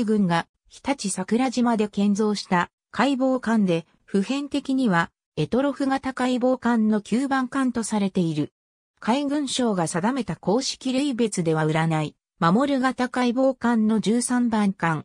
海軍が日立桜島で建造した解剖艦で、普遍的には、エトロフ型解剖艦の9番艦とされている。海軍省が定めた公式類別では占い、守る型解剖艦の13番艦。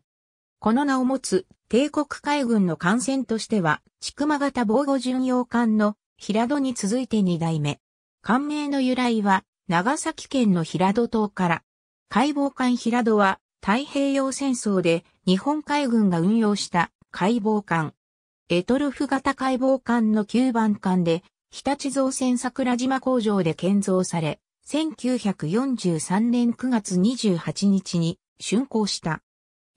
この名を持つ帝国海軍の艦船としては、千曲型防護巡洋艦の平戸に続いて2代目。艦名の由来は、長崎県の平戸島から。解剖艦平戸は、太平洋戦争で日本海軍が運用した解剖艦。エトルフ型解剖艦の9番艦で、日立造船桜島工場で建造され、1943年9月28日に竣工した。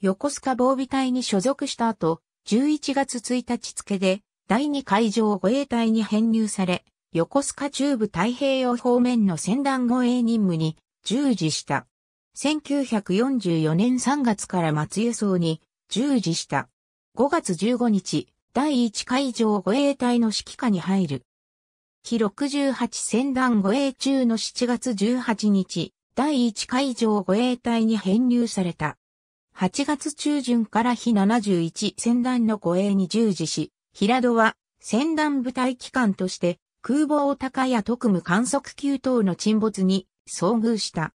横須賀防備隊に所属した後、11月1日付で第2海上護衛隊に編入され、横須賀中部太平洋方面の船団護衛任務に従事した。1944年3月から松輸送に従事した。5月15日、第1海上護衛隊の指揮下に入る。日68戦団護衛中の7月18日、第1海上護衛隊に編入された。8月中旬から日71戦団の護衛に従事し、平戸は戦団部隊機関として空母大高や特務観測級等の沈没に遭遇した。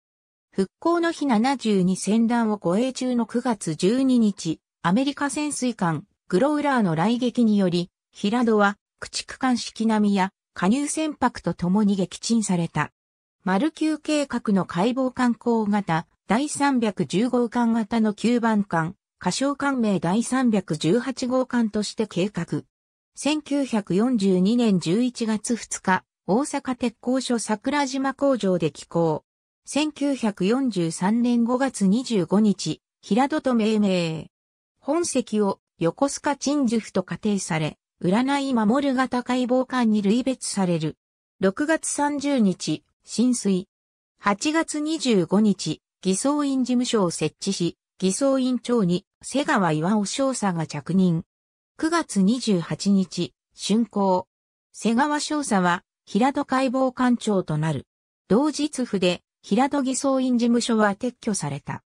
復興の日72戦団を護衛中の9月12日、アメリカ潜水艦グロウラーの来撃により、平戸は駆逐艦式並みや加入船舶と共に撃沈された。マル計画の解剖艦砲型第310号艦型の9番艦、過小艦名第318号艦として計画。1942年11月2日、大阪鉄工所桜島工場で寄港。1943年5月25日、平戸と命名。本籍を横須賀鎮守府と仮定され、占い守る型解剖官に類別される。6月30日、浸水。8月25日、偽装院事務所を設置し、偽装院長に瀬川岩尾少佐が着任。9月28日、竣工。瀬川少佐は平戸解剖官長となる。同日府で平戸偽装院事務所は撤去された。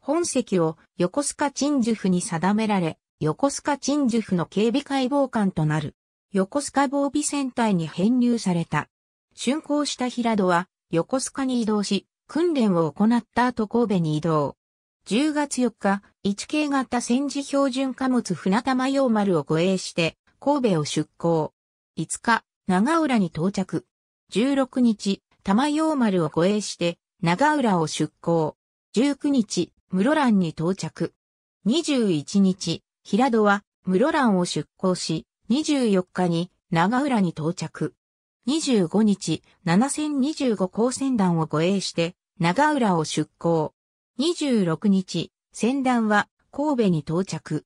本籍を横須賀鎮守府に定められ、横須賀鎮守府の警備解剖官となる、横須賀防備戦隊に編入された。竣工した平戸は、横須賀に移動し、訓練を行った後神戸に移動。10月4日、1系型戦時標準貨物船玉洋丸を護衛して、神戸を出港。5日、長浦に到着。16日、玉陽丸を護衛して、長浦を出港。19日、室蘭に到着。21日、平戸は室蘭を出港し、24日に長浦に到着。25日、7025高船団を護衛して、長浦を出港。26日、船団は神戸に到着。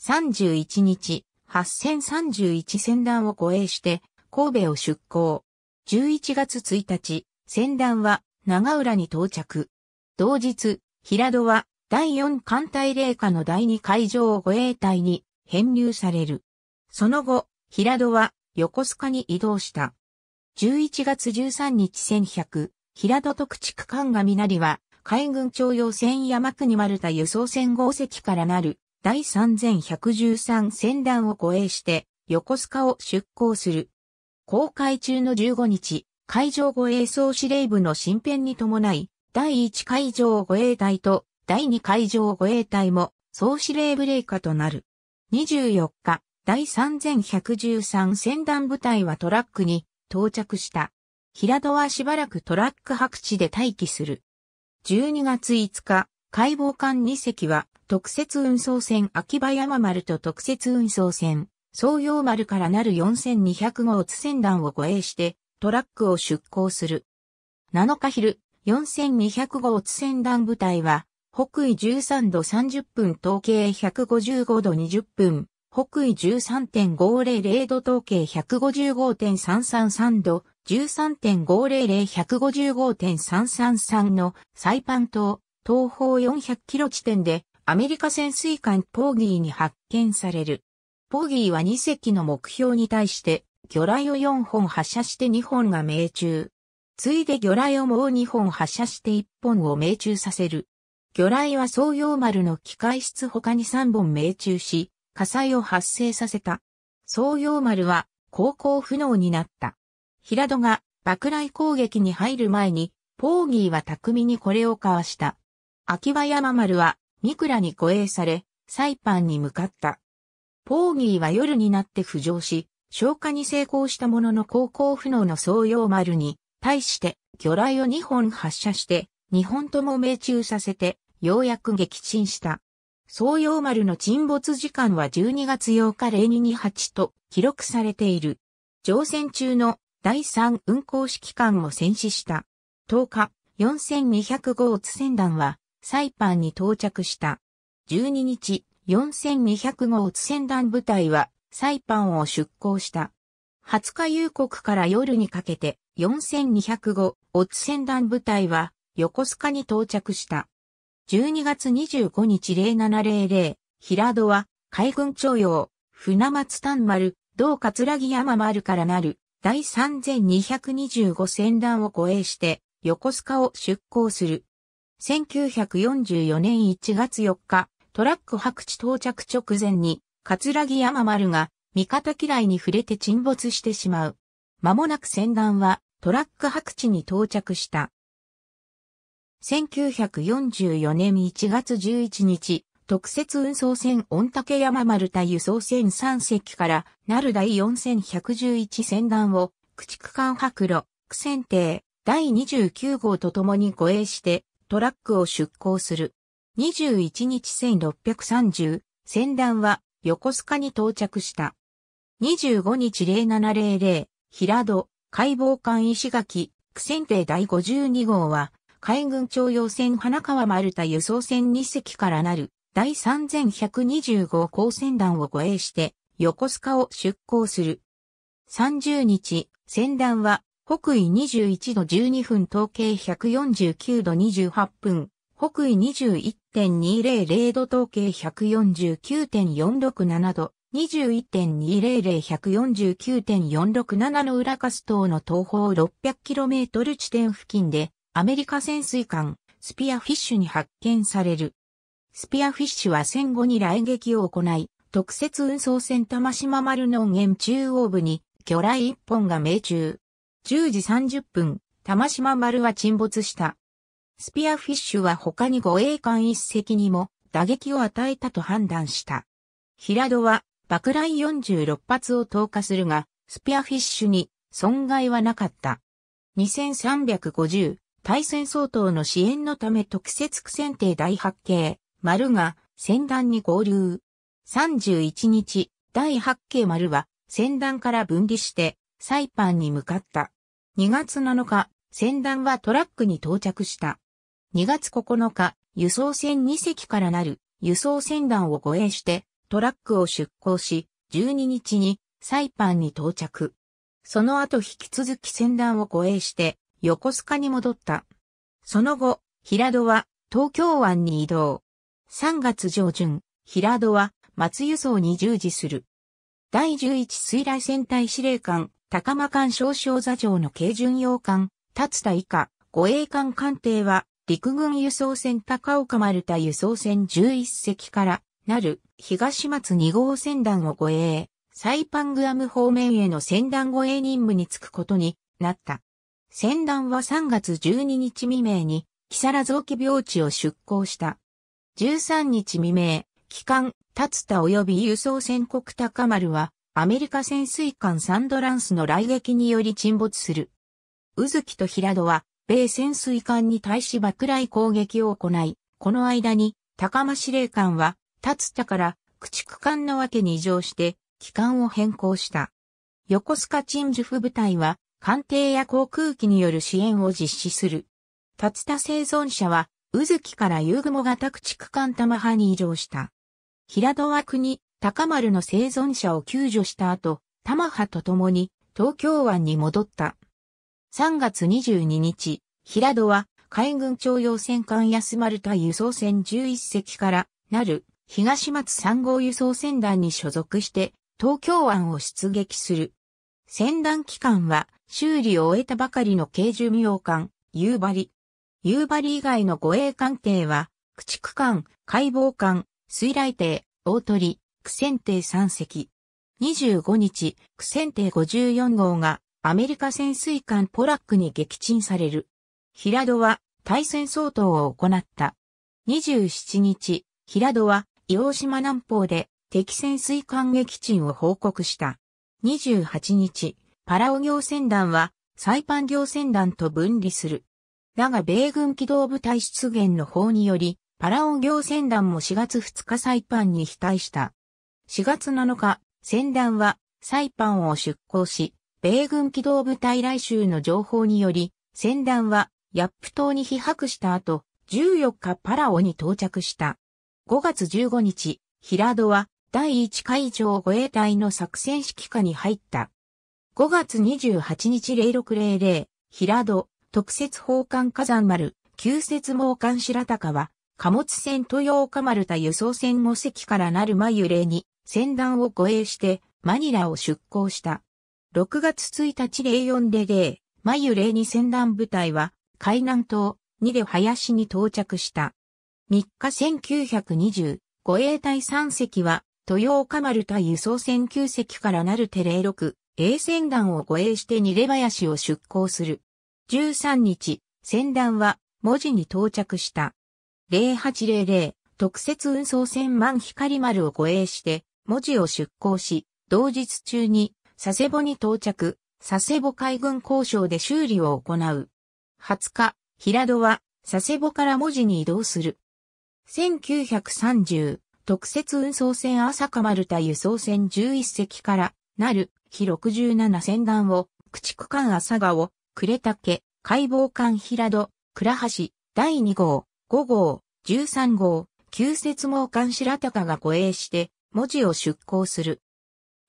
31日、8031船団を護衛して、神戸を出港。11月1日、船団は長浦に到着。同日、平戸は第4艦隊霊下の第2海上護衛隊に編入される。その後、平戸は横須賀に移動した。11月13日1100、平戸特地区間がみなりは、海軍徴用船山国丸太輸送船号隻からなる第3113船団を護衛して横須賀を出港する。公開中の15日、海上護衛総司令部の新編に伴い、第1海上護衛隊と第2海上護衛隊も総司令部令下となる。24日、第3113戦団部隊はトラックに到着した。平戸はしばらくトラック白地で待機する。12月5日、海防艦2隻は特設運送船秋葉山丸と特設運送船創業丸からなる4200号津船団を護衛して、トラックを出港する。7日昼、4200号津船団部隊は、北緯13度30分統計155度20分、北緯13.500度統計155.333度、13.500-155.333のサイパン島、東方400キロ地点でアメリカ潜水艦ポーギーに発見される。ポーギーは2隻の目標に対して、魚雷を4本発射して2本が命中。ついで魚雷をもう2本発射して1本を命中させる。魚雷は創業丸の機械室他に3本命中し、火災を発生させた。創業丸は航行不能になった。平戸が爆雷攻撃に入る前に、ポーギーは巧みにこれをかわした。秋葉山丸は、三倉に護衛され、サイパンに向かった。ポーギーは夜になって浮上し、消火に成功したものの航行不能の総用丸に、対して魚雷を2本発射して、2本とも命中させて、ようやく撃沈した。総用丸の沈没時間は12月8日0228と記録されている。乗船中の第3運行指揮官を戦死した。10日、4205号船団はサイパンに到着した。12日、4200号船団部隊はサイパンを出港した。20日夕刻から夜にかけて4200号オツ船団部隊は横須賀に到着した。12月25日0700、平戸は海軍徴用、船松丹丸、同葛城山丸からなる第3225船団を護衛して横須賀を出港する。1944年1月4日、トラック白地到着直前に、桂木山丸が、味方嫌いに触れて沈没してしまう。間もなく船団は、トラック白地に到着した。1944年1月11日、特設運送船御嶽山丸対輸送船3隻から、なる第4111船団を、駆逐艦白路、苦戦艇、第29号と共に護衛して、トラックを出港する。21日1630、船団は横須賀に到着した。25日0700、平戸、海防艦石垣、苦戦艇第52号は、海軍徴用船花川丸太輸送船2隻からなる第3125航船団を護衛して横須賀を出港する。30日、船団は北緯21度12分統計149度28分、北緯21 21.200度統計149.467度、21.200-149.467の裏カス島の東方 600km 地点付近で、アメリカ潜水艦、スピアフィッシュに発見される。スピアフィッシュは戦後に来撃を行い、特設運送船玉島丸の原中央部に、魚雷1本が命中。10時30分、玉島丸は沈没した。スピアフィッシュは他に護衛艦一隻にも打撃を与えたと判断した。平戸は爆雷46発を投下するが、スピアフィッシュに損害はなかった。2350対戦相当の支援のため特設苦戦艇第八景丸が戦団に合流。31日、第八景丸は戦団から分離してサイパンに向かった。2月7日、戦団はトラックに到着した。2月9日、輸送船2隻からなる輸送船団を護衛してトラックを出港し、12日にサイパンに到着。その後引き続き船団を護衛して横須賀に戻った。その後、平戸は東京湾に移動。3月上旬、平戸は松輸送に従事する。第11水雷戦隊司令官、高間艦少将座長の軽巡洋艦、立田以下、護衛艦艦艇は陸軍輸送船高岡丸太輸送船11隻からなる東松2号船団を護衛、サイパングアム方面への船団護衛任務に就くことになった。船団は3月12日未明に、木更津沖病地を出港した。13日未明、機関、立田及び輸送船国高丸は、アメリカ潜水艦サンドランスの来撃により沈没する。宇月と平戸は、米潜水艦に対し爆雷攻撃を行い、この間に高間司令官は、立田から駆逐艦のわけに異常して、機関を変更した。横須賀鎮守府部隊は、艦艇や航空機による支援を実施する。立田生存者は、宇月から遊雲型駆逐艦玉派に移常した。平戸は国、高丸の生存者を救助した後、玉派と共に東京湾に戻った。3月22日、平戸は海軍徴用戦艦安丸隊輸送船11隻からなる東松3号輸送船団に所属して東京湾を出撃する。船団機関は修理を終えたばかりの軽巡洋艦、夕張。夕張以外の護衛艦艇は、駆逐艦、解剖艦、水雷艇、大鳥、苦戦艇3隻。25日、苦戦艇54号がアメリカ潜水艦ポラックに撃沈される。平戸は対戦相当を行った。27日、平戸は硫黄島南方で敵潜水艦撃沈を報告した。28日、パラオ行船団はサイパン行船団と分離する。だが米軍機動部隊出現の方により、パラオ行船団も4月2日サイパンに被隊した。4月7日、船団はサイパンを出港し、米軍機動部隊来襲の情報により、船団はヤップ島に被迫した後、14日パラオに到着した。5月15日、平戸は第1海上護衛隊の作戦指揮下に入った。5月28日0600、平戸、特設砲艦火山丸、旧設猛艦白鷹は、貨物船豊岡丸田輸送船5隻からなる眉霊に、船団を護衛して、マニラを出港した。6月1日04で0、眉零2戦団部隊は、海南島、2で林に到着した。3日1920、護衛隊3隻は、豊岡丸対輸送船9隻からなるテレ6、A 船団を護衛して二で林を出港する。13日、船団は、文字に到着した。0800、特設運送船万光丸を護衛して、文字を出港し、同日中に佐世保に到着、佐世保海軍交渉で修理を行う。20日、平戸は佐世保から文字に移動する。1930、特設運送船朝霞丸太輸送船11隻からなる、日67船団を、駆逐艦朝顔、呉竹、解剖艦平戸、倉橋、第2号、5号、13号、旧節網艦白鷹が護衛して、文字を出港する。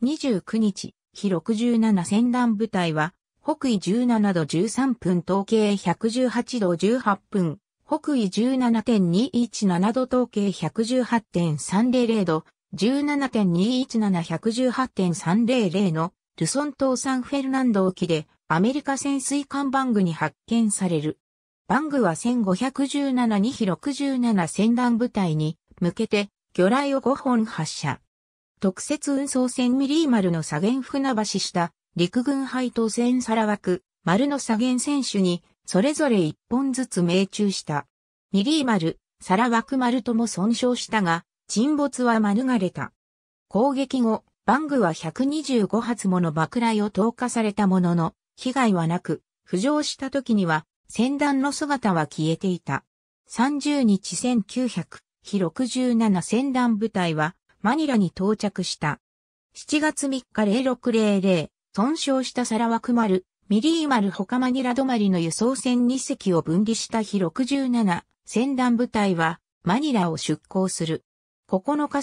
29日、比67戦団部隊は、北緯17度13分統計118度18分、北緯17.217度統計118.300度、17.217118.300のルソン島サンフェルナンド沖でアメリカ潜水艦バングに発見される。バングは1517に比67戦団部隊に向けて魚雷を5本発射。特設運送船ミリー丸の左舷船橋下、陸軍配当船サラワク、丸の左舷選手に、それぞれ一本ずつ命中した。ミリー丸、サラワク丸とも損傷したが、沈没は免れた。攻撃後、バングは125発もの爆雷を投下されたものの、被害はなく、浮上した時には、船団の姿は消えていた。30日1900、日67船団部隊は、マニラに到着した。7月3日0600、損傷したサラワクル、ミリーマル他マニラ止まりの輸送船2隻を分離した日67、船団部隊は、マニラを出港する。9日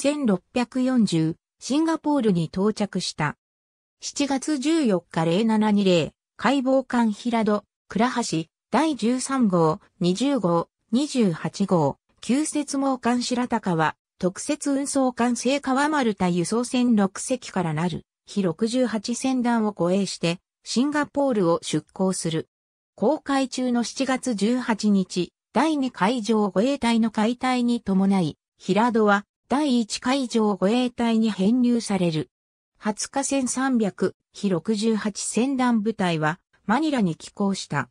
1640、シンガポールに到着した。7月14日0720、解剖艦平戸、倉橋、第13号、20号、28号、旧説網艦白高は、特設運送艦聖川丸田輸送船6隻からなる、非68船団を護衛して、シンガポールを出港する。公開中の7月18日、第2海上護衛隊の解体に伴い、平戸は第1海上護衛隊に編入される。20日戦300、非68船団部隊はマニラに寄港した。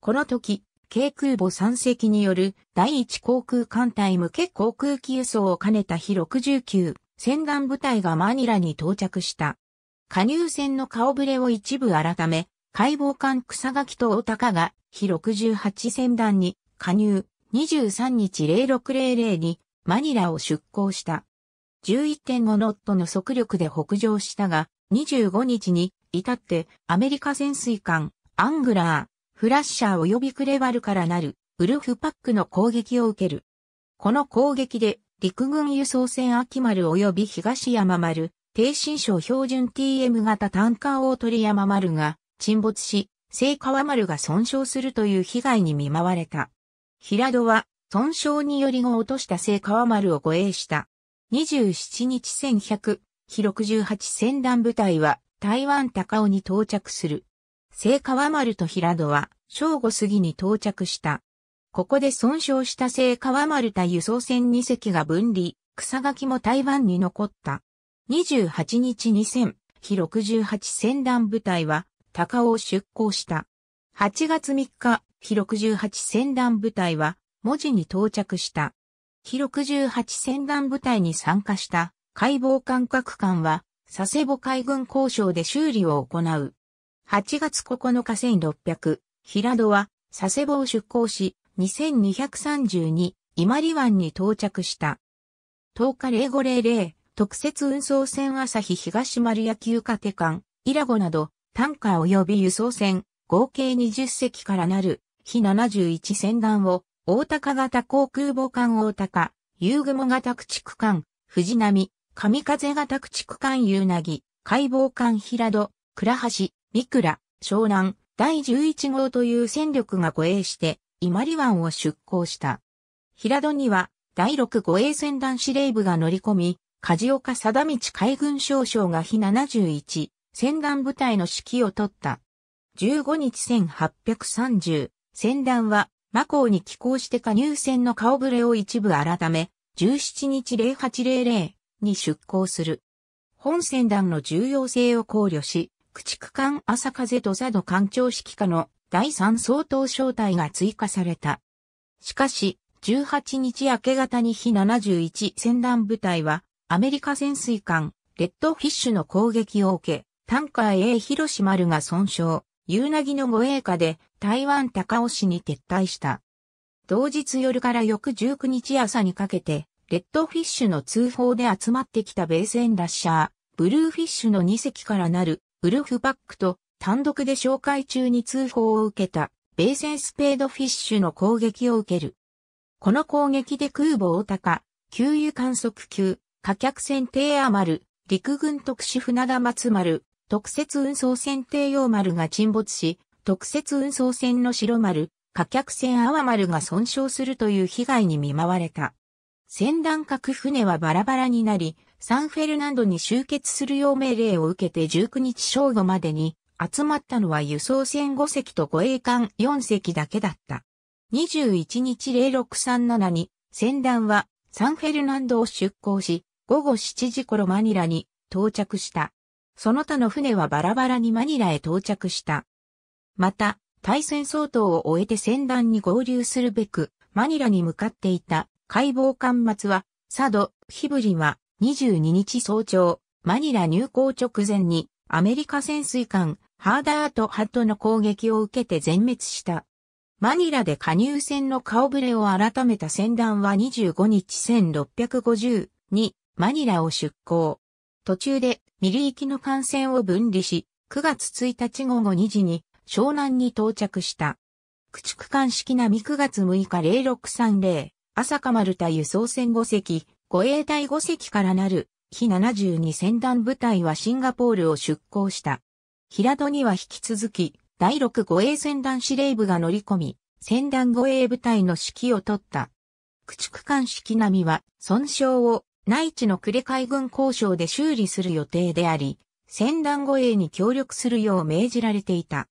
この時、軽空母3隻による第1航空艦隊向け航空機輸送を兼ねた日69船団部隊がマニラに到着した。加入船の顔ぶれを一部改め、解剖艦草垣と大高が日68船団に加入23日0600にマニラを出港した。11.5ノットの速力で北上したが、25日に至ってアメリカ潜水艦アングラー、フラッシャー及びクレバルからなるウルフパックの攻撃を受ける。この攻撃で陸軍輸送船秋丸及び東山丸、低新章標準 TM 型単を大鳥山丸が沈没し、聖川丸が損傷するという被害に見舞われた。平戸は損傷により後落とした聖川丸を護衛した。27日1100、日68船団部隊は台湾高尾に到着する。聖川丸と平戸は正午過ぎに到着した。ここで損傷した聖川丸た輸送船2隻が分離、草垣も台湾に残った。28日2000、日68船団部隊は高尾を出港した。8月3日、日68船団部隊は文字に到着した。日68船団部隊に参加した解剖艦各艦は佐世保海軍交渉で修理を行う。8月9日1600、平戸は佐世保を出港し、2232、伊万里湾に到着した。10日0500、特設運送船朝日東丸野球家手艦、イラゴなど、タンカー及び輸送船、合計20隻からなる、非71船団を、大高型航空母艦大高、遊雲型駆逐艦、藤波、神風型駆逐艦夕なぎ、海防艦平戸、倉橋、三倉、湘南、第11号という戦力が護衛して、伊万里湾を出港した。平戸には、第6護衛船団司令部が乗り込み、梶岡貞道海軍少将が日71、船団部隊の指揮を取った。15日1830、船団は、マコーに寄港して加入船の顔ぶれを一部改め、17日0800に出港する。本船団の重要性を考慮し、駆逐艦朝風と佐渡艦長指揮下の第3総統小隊が追加された。しかし、18日明け方に非71戦団部隊は、アメリカ潜水艦、レッドフィッシュの攻撃を受け、タンカー A 広島丸が損傷、夕凪の護衛下で台湾高尾市に撤退した。同日夜から翌19日朝にかけて、レッドフィッシュの通報で集まってきた米船ラッシャー、ブルーフィッシュの2隻からなるウルフバックと単独で紹介中に通報を受けた、米戦スペードフィッシュの攻撃を受ける。この攻撃で空母大高、給油観測級、貨客船艇アマル、陸軍特殊船田松丸、特設運送船艇用丸が沈没し、特設運送船の白丸、貨客船阿波丸が損傷するという被害に見舞われた。船団各船はバラバラになり、サンフェルナンドに集結するよう命令を受けて19日正午までに集まったのは輸送船5隻と護衛艦4隻だけだった。21日0637に船団はサンフェルナンドを出港し、午後7時頃マニラに到着した。その他の船はバラバラにマニラへ到着した。また、対戦相当を終えて船団に合流するべく、マニラに向かっていた解剖艦末は、佐渡、ヒブリは、22日早朝、マニラ入港直前にアメリカ潜水艦ハーダーとハットの攻撃を受けて全滅した。マニラで加入船の顔ぶれを改めた船団は25日1650にマニラを出港。途中でミリ行きの艦船を分離し、9月1日午後2時に湘南に到着した。駆逐艦式並9月6日0630、朝霞丸太輸送船5隻、護衛隊5隻からなる、非72戦団部隊はシンガポールを出港した。平戸には引き続き、第6護衛戦団司令部が乗り込み、戦団護衛部隊の指揮を取った。駆逐艦式並は、損傷を内地の呉海軍交渉で修理する予定であり、戦団護衛に協力するよう命じられていた。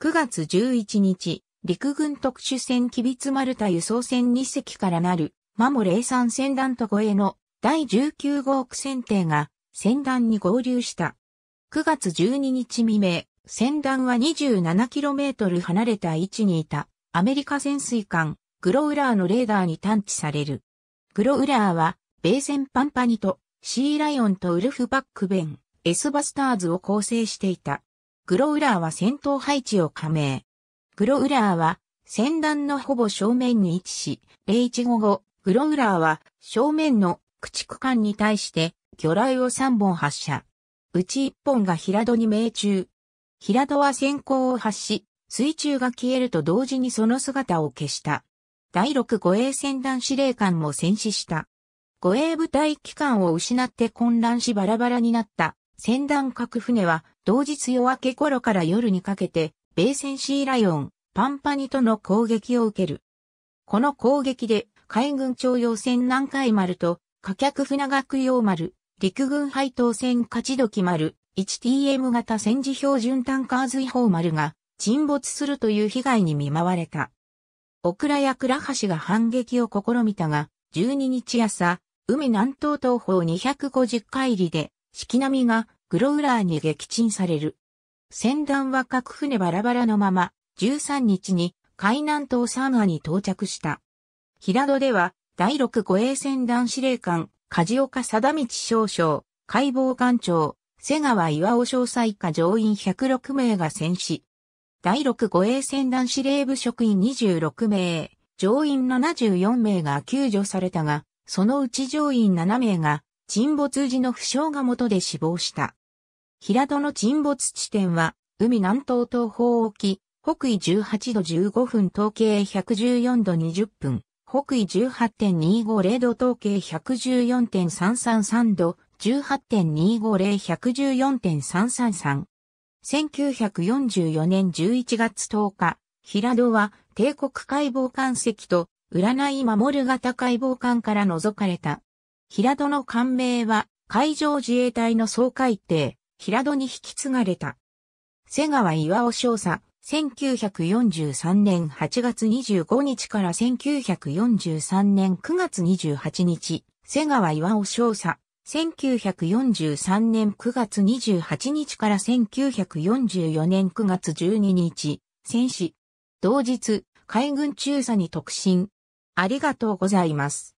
9月11日、陸軍特殊船機マ丸タ輸送船2隻からなるマモレイ戦船団と護衛の第19号区船艇が船団に合流した。9月12日未明、船団は 27km 離れた位置にいたアメリカ潜水艦グロウラーのレーダーに探知される。グロウラーは米船パンパニとシーライオンとウルフバックベン、エスバスターズを構成していた。グロウラーは戦闘配置を加盟。グロウラーは船団のほぼ正面に位置し、0 1 5号グログラーは正面の駆逐艦に対して魚雷を3本発射。うち1本が平戸に命中。平戸は先行を発し、水中が消えると同時にその姿を消した。第6護衛船団司令官も戦死した。護衛部隊機関を失って混乱しバラバラになった船団各船は同日夜明け頃から夜にかけて米戦シーライオン、パンパニとの攻撃を受ける。この攻撃で海軍徴用船南海丸と、火客船学用丸、陸軍配当船勝時丸、1TM 型戦時標準タンカー随砲丸が沈没するという被害に見舞われた。オクラや倉橋が反撃を試みたが、12日朝、海南東東方250海里で、四季波がグロウラーに撃沈される。船団は各船バラバラのまま、13日に海南東サンアに到着した。平戸では、第六護衛船団司令官、梶岡貞道少将、解剖官長、瀬川岩尾詳細下上院106名が戦死。第六護衛船団司令部職員26名、上院74名が救助されたが、そのうち上院7名が沈没時の負傷が元で死亡した。平戸の沈没地点は、海南東東方沖、北緯18度15分、東経114度20分、北緯18.250度統計114.333度、18.250114.333。1944年11月10日、平戸は帝国解剖艦籍と占い守る型解剖艦から除かれた。平戸の艦名は海上自衛隊の総海艇、平戸に引き継がれた。瀬川岩尾少佐、1943年8月25日から1943年9月28日、瀬川岩尾少佐。1943年9月28日から1944年9月12日、戦死。同日、海軍中佐に特進。ありがとうございます。